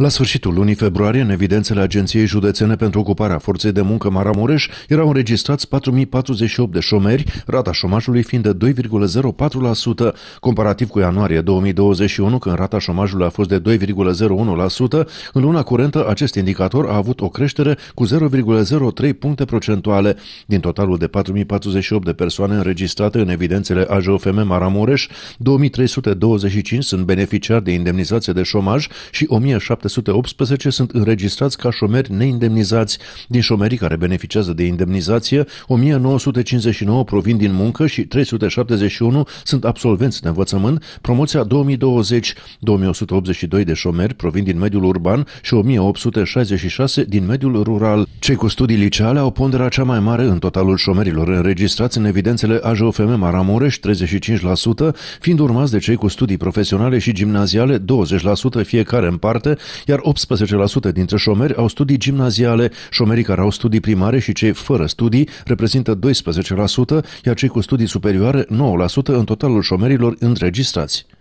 La sfârșitul lunii februarie, în evidențele Agenției Județene pentru Ocuparea Forței de Muncă Maramureș, erau înregistrați 4048 de șomeri, rata șomajului fiind de 2,04%, comparativ cu ianuarie 2021, când rata șomajului a fost de 2,01%, în luna curentă acest indicator a avut o creștere cu 0,03 puncte procentuale. Din totalul de 4048 de persoane înregistrate în evidențele AJOFM Maramureș, 2325 sunt beneficiari de indemnizație de șomaj și 1700 1718 sunt înregistrați ca șomeri neindemnizați. Din șomerii care beneficiază de indemnizație, 1959 provin din muncă și 371 sunt absolvenți de învățământ, promoția 2020, 2182 de șomeri provin din mediul urban și 1866 din mediul rural. Cei cu studii liceale au ponderea cea mai mare în totalul șomerilor înregistrați în evidențele AJOFM Maramureș, 35%, fiind urmați de cei cu studii profesionale și gimnaziale, 20% fiecare în parte iar 18% dintre șomeri au studii gimnaziale, șomerii care au studii primare și cei fără studii reprezintă 12%, iar cei cu studii superioare 9% în totalul șomerilor înregistrați.